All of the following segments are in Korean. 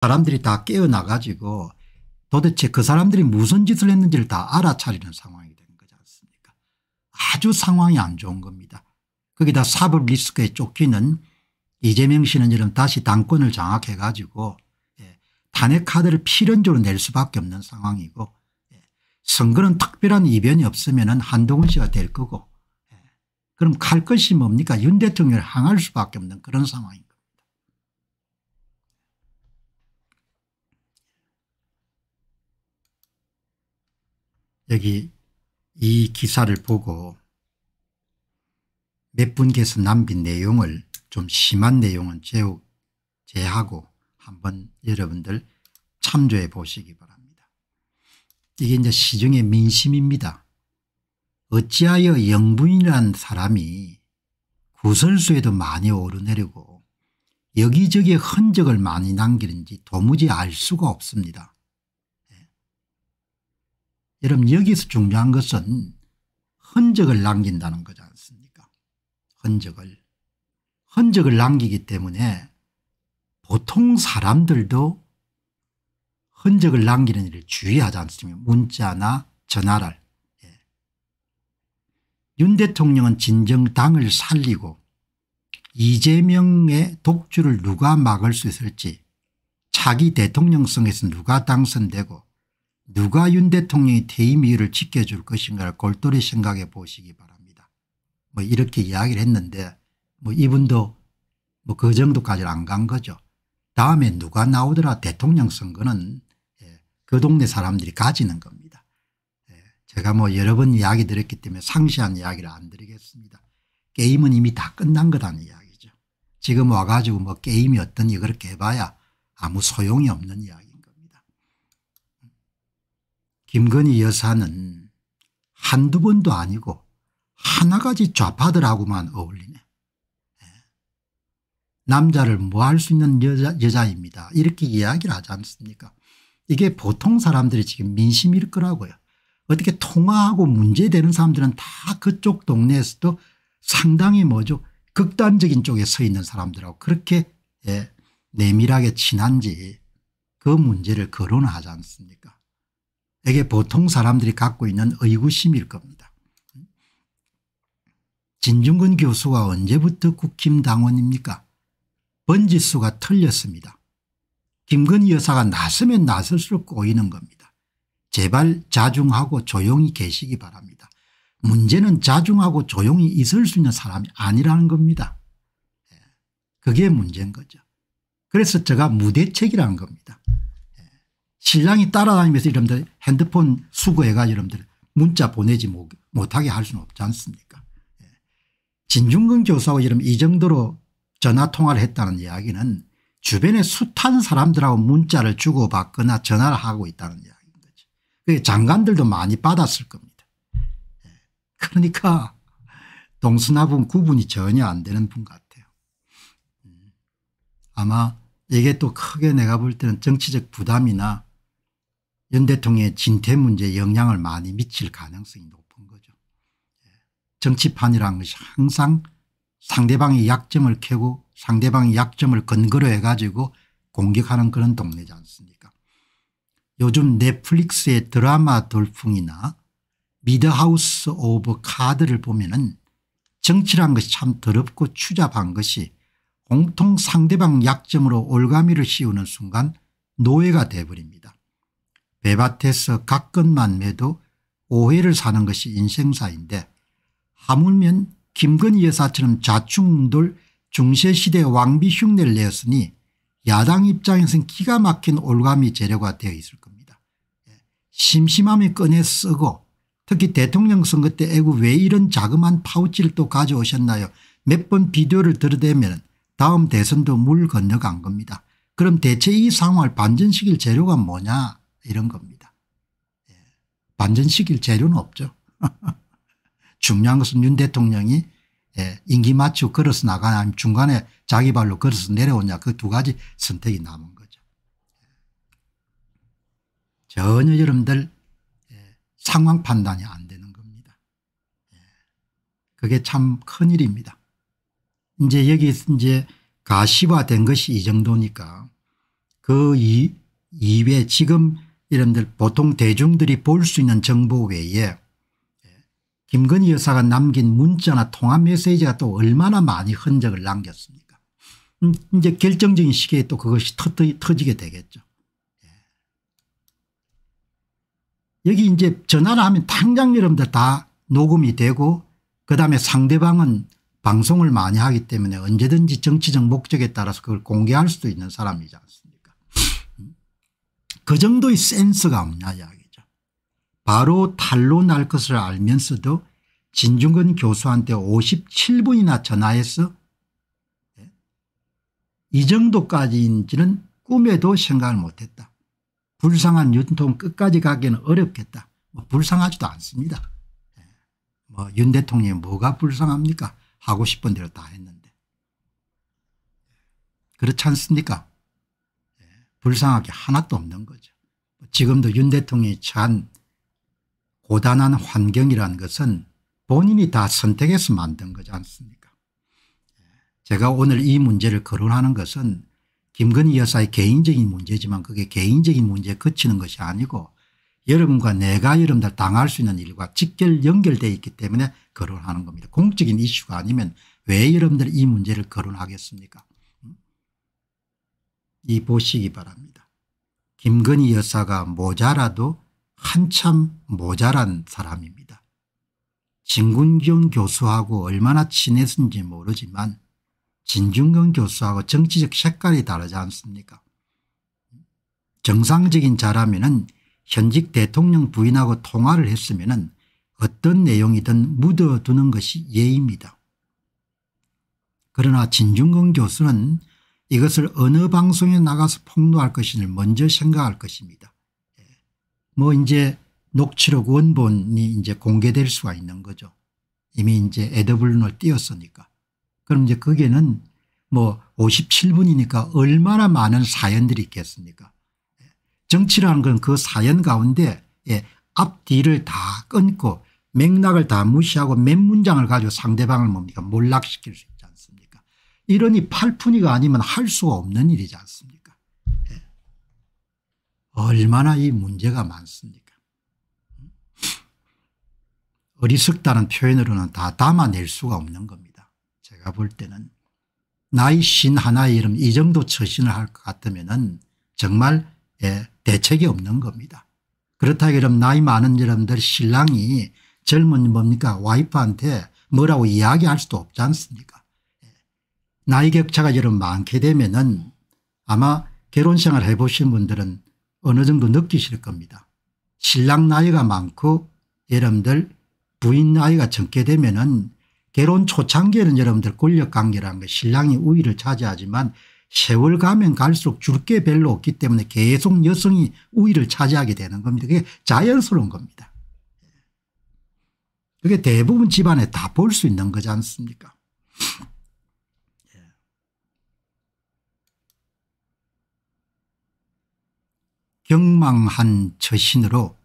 사람들이 다 깨어나가지고 도대체 그 사람들이 무슨 짓을 했는지를 다 알아차리는 상황이 된 거지 않습니까 아주 상황이 안 좋은 겁니다. 거기다 사법 리스크에 쫓기는 이재명 씨는 이런 다시 당권을 장악해 가지고 예, 탄핵 카드를 필연적으로 낼 수밖에 없는 상황이고 예, 선거는 특별한 이변이 없으면 한동훈 씨가 될 거고 예, 그럼 갈 것이 뭡니까 윤 대통령을 항할 수밖에 없는 그런 상황입니다. 여기 이 기사를 보고 몇 분께서 남긴 내용을 좀 심한 내용은 제우, 제하고 한번 여러분들 참조해 보시기 바랍니다. 이게 이제 시중의 민심입니다. 어찌하여 영분이란 사람이 구설수에도 많이 오르내리고 여기저기 흔적을 많이 남기는지 도무지 알 수가 없습니다. 여러분 여기서 중요한 것은 흔적을 남긴다는 거지 않습니까 흔적을 흔적을 남기기 때문에 보통 사람들도 흔적을 남기는 일을 주의하지 않습니까 문자나 전화를 예. 윤 대통령은 진정당을 살리고 이재명의 독주를 누가 막을 수 있을지 차기 대통령 선에서 누가 당선되고 누가 윤대통령의 퇴임 이유를 지켜줄 것인가를 골똘히 생각해 보시기 바랍니다. 뭐 이렇게 이야기를 했는데 뭐 이분도 뭐 그 정도까지는 안 간 거죠. 다음에 누가 나오더라 대통령 선거는 예, 그 동네 사람들이 가지는 겁니다. 예, 제가 뭐 여러 번 이야기 드렸기 때문에 상세한 이야기를 안 드리겠습니다. 게임은 이미 다 끝난 거라는 이야기죠. 지금 와가지고 뭐 게임이 어떤지 그렇게 해봐야 아무 소용이 없는 이야기. 김건희 여사는 한두 번도 아니고 하나가지 좌파들하고만 어울리네. 예. 남자를 뭐 할 수 있는 여자, 여자입니다. 이렇게 이야기를 하지 않습니까 이게 보통 사람들이 지금 민심일 거라고요. 어떻게 통화하고 문제되는 사람들은 다 그쪽 동네에서도 상당히 뭐죠 극단적인 쪽에 서 있는 사람들하고 그렇게 예, 내밀하게 친한지 그 문제를 거론하지 않습니까 이게 보통 사람들이 갖고 있는 의구심일 겁니다. 진중근 교수가 언제부터 국힘 당원입니까? 번지수가 틀렸습니다. 김건희 여사가 나서면 나설수록 꼬이는 겁니다. 제발 자중하고 조용히 계시기 바랍니다. 문제는 자중하고 조용히 있을 수 있는 사람이 아니라는 겁니다. 예, 그게 문제인 거죠. 그래서 제가 무대책이라는 겁니다. 신랑이 따라다니면서 여러분들 핸드폰 수거해가 지 여러분들 문자 보내지 뭐, 못하게 할 수는 없지 않습니까 예. 진중근 교수하고 여러분 이 정도로 전화통화를 했다는 이야기는 주변에 숱한 사람들하고 문자를 주고받거나 전화를 하고 있다는 이야기인 거죠. 그게 장관들도 많이 받았을 겁니다. 예. 그러니까 동서남분 구분이 전혀 안 되는 분 같아요. 음. 아마 이게 또 크게 내가 볼 때는 정치적 부담이나 연대통의 령 진퇴 문제에 영향을 많이 미칠 가능성이 높은 거죠. 예. 정치판이란 것이 항상 상대방의 약점을 캐고 상대방의 약점을 근거로 해가지고 공격하는 그런 동네지 않습니까 요즘 넷플릭스의 드라마 돌풍이나 미드하우스 오브 카드를 보면 은 정치란 것이 참 더럽고 추잡한 것이 공통 상대방 약점으로 올가미를 씌우는 순간 노예가 돼버립니다. 배밭에서 가끔만 매도 오해를 사는 것이 인생사인데 하물면 김건희 여사처럼 자충돌 중세시대 왕비 흉내를 내었으니 야당 입장에서는 기가 막힌 올가미 재료가 되어 있을 겁니다. 예, 심심함에 꺼내 쓰고 특히 대통령 선거 때 애구 왜 이런 자그만 파우치를 또 가져오셨나요 몇 번 비디오를 들어대면 다음 대선도 물 건너간 겁니다. 그럼 대체 이 상황을 반전시킬 재료가 뭐냐 이런 겁니다. 예. 반전시킬 재료는 없죠. 중요한 것은 윤 대통령이 예. 임기 마치고 걸어서 나가냐 아니면 중간에 자기 발로 걸어서 내려오냐 그 두 가지 선택이 남은 거죠. 예. 전혀 여러분들 예, 상황 판단이 안 되는 겁니다. 예. 그게 참 큰일입니다. 이제 여기 이제 가시화된 것이 이 정도니까 그 이, 이외 지금 이런들 보통 대중들이 볼 수 있는 정보 외에 김건희 여사가 남긴 문자나 통화 메시지가 또 얼마나 많이 흔적을 남겼습니까 음, 이제 결정적인 시기에 또 그것이 터지게 되겠죠. 예. 여기 이제 전화를 하면 당장 여러분들 다 녹음이 되고 그다음에 상대방은 방송을 많이 하기 때문에 언제든지 정치적 목적에 따라서 그걸 공개할 수도 있는 사람이지 않습니까 그 정도의 센스가 없냐 이야기죠. 바로 탈로 날 것을 알면서도 진중근 교수한테 57분이나 전화해서 예? 이 정도까지인지는 꿈에도 생각을 못했다. 불쌍한 윤통 끝까지 가기는 어렵겠다. 뭐 불쌍하지도 않습니다. 예. 뭐윤 대통령이 뭐가 불쌍합니까 하고 싶은 대로 다 했는데 그렇지 않습니까 불쌍하게 하나도 없는 거죠. 지금도 윤 대통령이 처 고단한 환경이라는 것은 본인이 다 선택해서 만든 거지 않습니까 제가 오늘 이 문제를 거론하는 것은 김건희 여사의 개인적인 문제지만 그게 개인적인 문제에 그치는 것이 아니고 여러분과 내가 여러분들 당할 수 있는 일과 직결 연결되어 있기 때문에 거론하는 겁니다. 공적인 이슈가 아니면 왜 여러분들 이 문제를 거론하겠습니까 이 보시기 바랍니다. 김건희 여사가 모자라도 한참 모자란 사람입니다. 진군경 교수하고 얼마나 친했는지 모르지만 진중근 교수하고 정치적 색깔이 다르지 않습니까 정상적인 자라면 현직 대통령 부인하고 통화를 했으면 어떤 내용이든 묻어두는 것이 예입니다. 그러나 진중근 교수는 이것을 어느 방송에 나가서 폭로할 것인을 먼저 생각할 것입니다. 예. 뭐 이제 녹취록 원본이 이제 공개될 수가 있는 거죠. 이미 이제 에더블룬을 띄었으니까. 그럼 이제 거기에는 뭐 57분이니까 얼마나 많은 사연들이 있겠습니까. 예. 정치라는 건 그 사연 가운데 예, 앞뒤를 다 끊고 맥락을 다 무시하고 몇 문장을 가지고 상대방을 뭡니까 몰락시킬 수 있죠. 이러니 팔푼이가 아니면 할 수가 없는 일이지 않습니까? 예. 얼마나 이 문제가 많습니까? 어리석다는 표현으로는 다 담아낼 수가 없는 겁니다. 제가 볼 때는 나의 신 하나의 이름 이 정도 처신을 할 것 같으면 정말 예, 대책이 없는 겁니다. 그렇다 그럼 나이 많은 여러분들 신랑이 젊은 뭡니까 와이프한테 뭐라고 이야기할 수도 없지 않습니까 나이 격차가 여러 많게 되면은 아마 결혼생활 해보신 분들은 어느 정도 느끼실 겁니다. 신랑 나이가 많고 여러분들 부인 나이가 적게 되면은 결혼 초창기에는 여러분들 권력관계라는 게 신랑이 우위를 차지하지만 세월 가면 갈수록 줄 게 별로 없기 때문에 계속 여성이 우위를 차지하게 되는 겁니다. 그게 자연스러운 겁니다. 그게 대부분 집안에 다 볼 수 있는 거지 않습니까 경망한 처신으로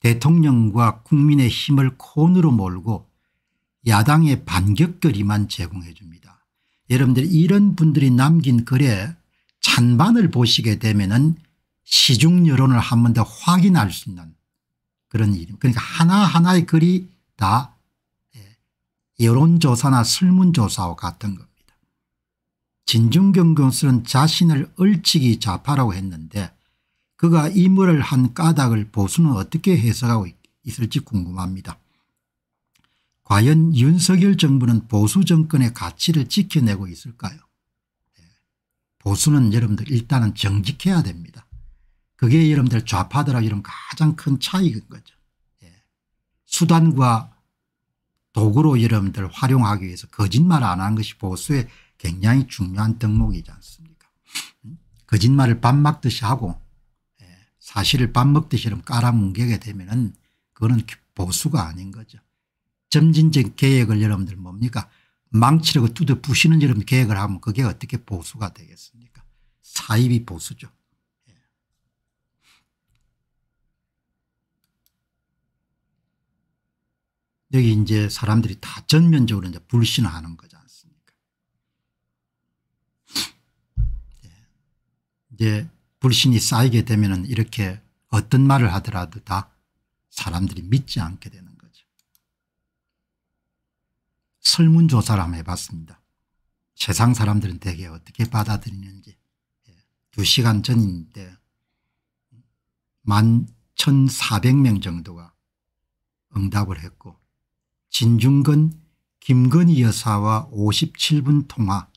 대통령과 국민의 힘을 콘으로 몰고 야당의 반격거리만 제공해 줍니다. 여러분들 이런 분들이 남긴 글에 찬반을 보시게 되면 시중 여론을 한 번 더 확인할 수 있는 그런 일입니다. 그러니까 하나하나의 글이 다 예, 여론조사나 설문조사와 같은 겁니다. 진중경 교수는 자신을 을치기 좌파라고 했는데 그가 임무를 한 까닭을 보수는 어떻게 해석하고 있을지 궁금합니다. 과연 윤석열 정부는 보수 정권의 가치를 지켜내고 있을까요? 네. 보수는 여러분들 일단은 정직해야 됩니다. 그게 여러분들 좌파들하고 이런 가장 큰 차이인 거죠. 네. 수단과 도구로 여러분들 활용하기 위해서 거짓말 안한 것이 보수의 굉장히 중요한 덕목이지 않습니까 음? 거짓말을 밥 막듯이 하고 사실을 밥 먹듯이럼 깔아뭉개게 되면은 그거는 보수가 아닌 거죠. 점진적 계획을 여러분들 뭡니까 망치려고 뚜드 부시는 여러 계획을 하면 그게 어떻게 보수가 되겠습니까 사입이 보수죠. 예. 여기 이제 사람들이 다 전면적으로 이제 불신하는 거지 않습니까? 예. 이제 불신이 쌓이게 되면 이렇게 어떤 말을 하더라도 다 사람들이 믿지 않게 되는 거죠. 설문조사를 한번 해봤습니다. 세상 사람들은 대개 어떻게 받아들이는지 2시간 예, 전인데 11,400명 정도가 응답을 했고 진중근 김건희 여사와 57분 통화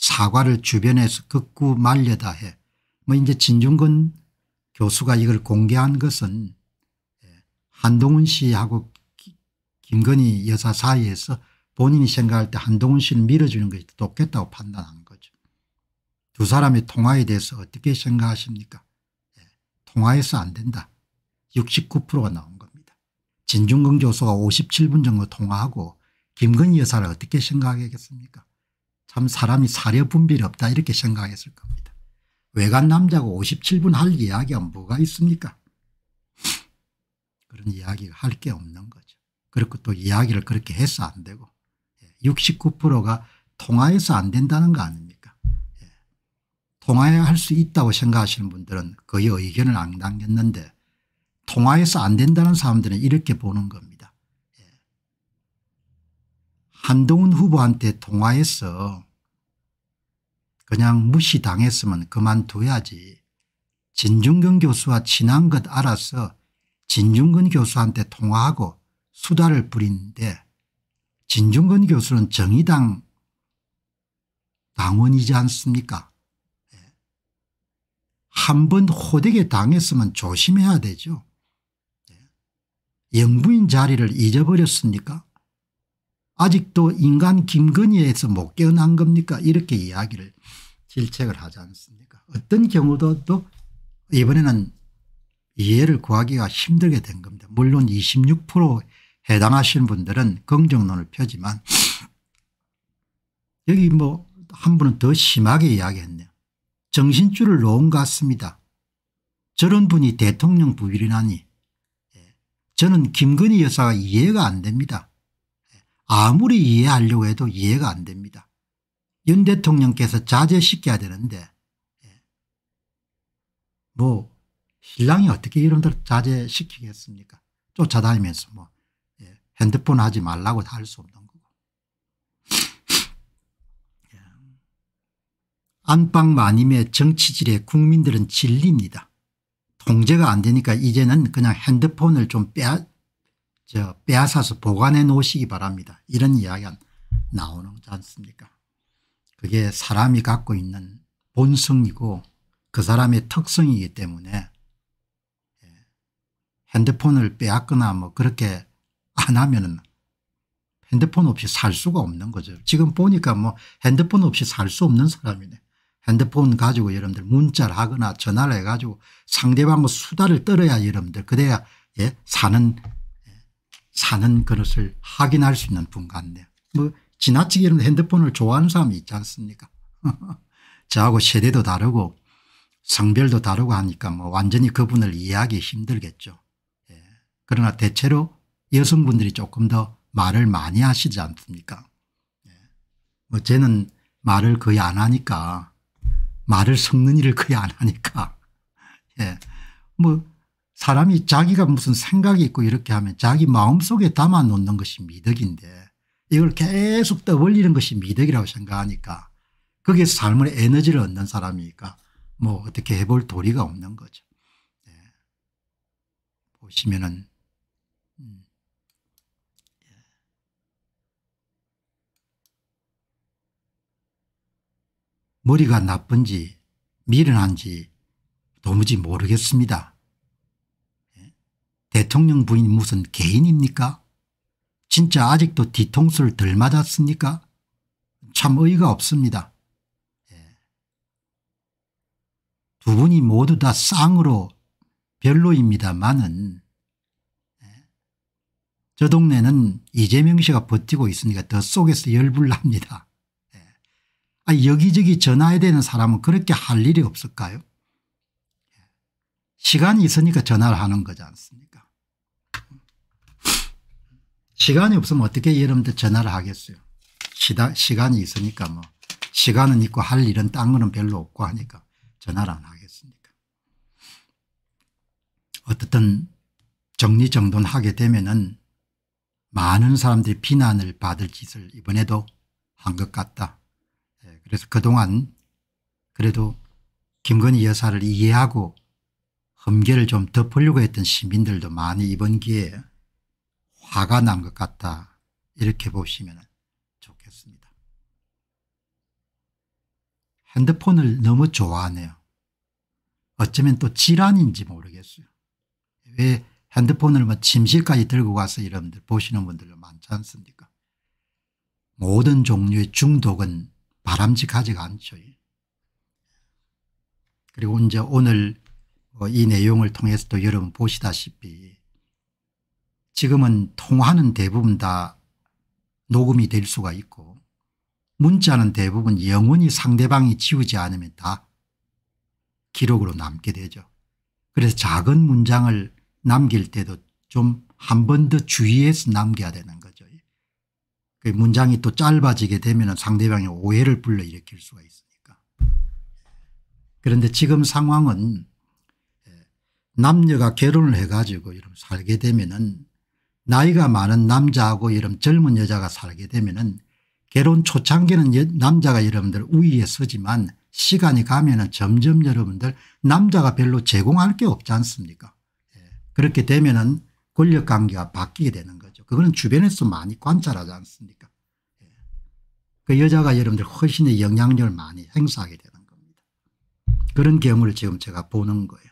사과를 주변에서 극구 말려다 해. 뭐 이제 진중근 교수가 이걸 공개한 것은 예, 한동훈 씨하고 김건희 여사 사이에서 본인이 생각할 때 한동훈 씨를 밀어주는 것이 돕겠다고 판단한 거죠. 두 사람의 통화에 대해서 어떻게 생각하십니까? 예, 통화해서 안 된다. 69%가 나온 겁니다. 진중근 교수가 57분 정도 통화하고 김건희 여사를 어떻게 생각하겠습니까? 참 사람이 사려 분별이 없다 이렇게 생각했을 겁니다. 외간 남자가 57분 할 이야기가 뭐가 있습니까? 그런 이야기가 할 게 없는 거죠. 그렇고 또 이야기를 그렇게 해서 안 되고 69%가 예, 통화해서 안 된다는 거 아닙니까? 예, 통화해야 할 수 있다고 생각하시는 분들은 거의 의견을 안 남겼는데 통화해서 안 된다는 사람들은 이렇게 보는 겁니다. 한동훈 후보한테 통화해서 그냥 무시당했으면 그만둬야지 진중근 교수와 친한 것 알아서 진중근 교수한테 통화하고 수다를 부는데 진중근 교수는 정의당 당원이지 않습니까 예. 한번 호되게 당했으면 조심해야 되죠 예. 영부인 자리를 잊어버렸습니까 아직도 인간 김건희에서 못 깨어난 겁니까 이렇게 이야기를 질책을 하지 않습니까 어떤 경우도 또 이번에는 이해를 구하기가 힘들게 된 겁니다. 물론 26% 해당하시는 분들은 긍정론을 펴지만 여기 뭐 한 분은 더 심하게 이야기했네요. 정신줄을 놓은 것 같습니다. 저런 분이 대통령 부일이라니 예. 저는 김건희 여사가 이해가 안 됩니다. 아무리 이해하려고 해도 이해가 안 됩니다. 윤 대통령께서 자제시켜야 되는데 예. 뭐 신랑이 어떻게 이런들 자제시키겠습니까 쫓아다니면서 뭐 예. 핸드폰 하지 말라고 할수 없는 거고 예. 안방 마님의 정치질에 국민들은 질립니다. 통제가 안 되니까 이제는 그냥 핸드폰을 좀 빼, 저 빼앗아서 보관해 놓으시기 바랍니다. 이런 이야기가 나오는 거지 않습니까 그게 사람이 갖고 있는 본성이고 그 사람의 특성이기 때문에 예, 핸드폰을 빼앗거나 뭐 그렇게 안하면 핸드폰 없이 살 수가 없는 거죠. 지금 보니까 뭐 핸드폰 없이 살 수 없는 사람이네. 핸드폰 가지고 여러분들 문자를 하거나 전화를 해가지고 상대방과 수다를 떨어야 여러분들 그래야 예? 사는 사는 그릇을 확인할 수 있는 분 같네요. 뭐 지나치게 이런 핸드폰을 좋아하는 사람이 있지 않습니까 저하고 세대도 다르고 성별도 다르고 하니까 뭐 완전히 그분을 이해하기 힘들겠죠. 예. 그러나 대체로 여성분들이 조금 더 말을 많이 하시지 않습니까 예. 뭐 쟤는 말을 거의 안 하니까 말을 섞는 일을 거의 안 하니까 예. 뭐 사람이 자기가 무슨 생각이 있고 이렇게 하면 자기 마음속에 담아놓는 것이 미덕인데 이걸 계속 떠올리는 것이 미덕이라고 생각하니까 거기에서 삶의 에너지를 얻는 사람이니까 뭐 어떻게 해볼 도리가 없는 거죠. 네. 보시면은 음. 예. 머리가 나쁜지 미련한지 도무지 모르겠습니다. 대통령 부인 이 무슨 개인입니까? 진짜 아직도 뒤통수를 덜 맞았습니까? 참의의가 없습니다. 예. 두 분이 모두 다 쌍으로 별로입니다만은 예. 저 동네는 이재명 씨가 버티고 있으니까 더 속에서 열불납니다. 예. 아, 여기저기 전화해야 되는 사람은 그렇게 할 일이 없을까요? 시간이 있으니까 전화를 하는 거지 않습니까 시간이 없으면 어떻게 여러분들 전화를 하겠어요. 시다, 시간이 있으니까 뭐 시간은 있고 할 일은 딴 거는 별로 없고 하니까 전화를 안 하겠습니까. 어떻든 정리정돈하게 되면은 많은 사람들이 비난을 받을 짓을 이번에도 한 것 같다. 예, 그래서 그동안 그래도 김건희 여사를 이해하고 험결을 좀 덮으려고 했던 시민들도 많이 이번 기회에 화가 난 것 같다 이렇게 보시면 좋겠습니다. 핸드폰을 너무 좋아하네요. 어쩌면 또 질환인지 모르겠어요. 왜 핸드폰을 뭐 침실까지 들고 가서 여러분들 보시는 분들 많지 않습니까? 모든 종류의 중독은 바람직하지가 않죠. 그리고 이제 오늘 뭐 이 내용을 통해서 또 여러분 보시다시피 지금은 통화는 대부분 다 녹음이 될 수가 있고 문자는 대부분 영원히 상대방이 지우지 않으면 다 기록으로 남게 되죠. 그래서 작은 문장을 남길 때도 좀 한 번 더 주의해서 남겨야 되는 거죠. 그 문장이 또 짧아지게 되면 상대방의 오해를 불러일으킬 수가 있으니까. 그런데 지금 상황은 예, 남녀가 결혼을 해가지고 이런 살게 되면은 나이가 많은 남자하고 이런 젊은 여자가 살게 되면 은 결혼 초창기는 여, 남자가 여러분들 우위에 서지만 시간이 가면 은 점점 여러분들 남자가 별로 제공할 게 없지 않습니까 예. 그렇게 되면 은 권력관계가 바뀌게 되는 거죠. 그거는 주변에서 많이 관찰하지 않습니까 예. 그 여자가 여러분들 훨씬 영향력을 많이 행사하게 되는 겁니다. 그런 경우를 지금 제가 보는 거예요.